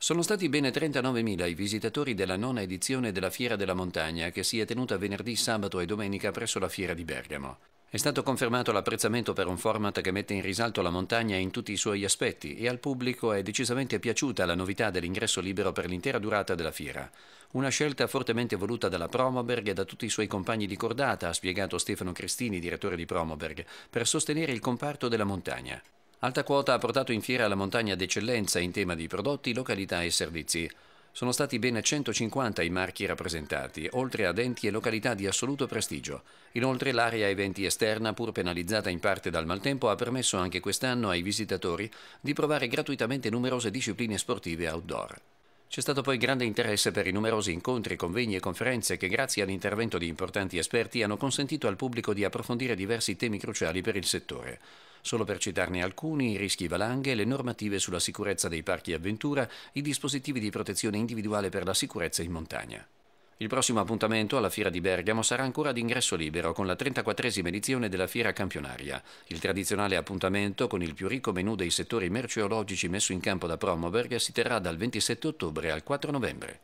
Sono stati ben 39.000 i visitatori della nona edizione della Fiera della Montagna che si è tenuta venerdì, sabato e domenica presso la Fiera di Bergamo. È stato confermato l'apprezzamento per un format che mette in risalto la montagna in tutti i suoi aspetti e al pubblico è decisamente piaciuta la novità dell'ingresso libero per l'intera durata della fiera. Una scelta fortemente voluta dalla Promoberg e da tutti i suoi compagni di cordata, ha spiegato Stefano Cristini, direttore di Promoberg, per sostenere il comparto della montagna. Alta Quota ha portato in fiera la montagna d'eccellenza in tema di prodotti, località e servizi. Sono stati ben 150 i marchi rappresentati, oltre ad enti e località di assoluto prestigio. Inoltre l'area eventi esterna, pur penalizzata in parte dal maltempo, ha permesso anche quest'anno ai visitatori di provare gratuitamente numerose discipline sportive outdoor. C'è stato poi grande interesse per i numerosi incontri, convegni e conferenze che grazie all'intervento di importanti esperti hanno consentito al pubblico di approfondire diversi temi cruciali per il settore. Solo per citarne alcuni, i rischi valanghe, le normative sulla sicurezza dei parchi avventura, i dispositivi di protezione individuale per la sicurezza in montagna. Il prossimo appuntamento alla Fiera di Bergamo sarà ancora ad ingresso libero con la 34esima edizione della Fiera Campionaria, il tradizionale appuntamento con il più ricco menù dei settori merceologici messo in campo da Promoberg si terrà dal 27 ottobre al 4 novembre.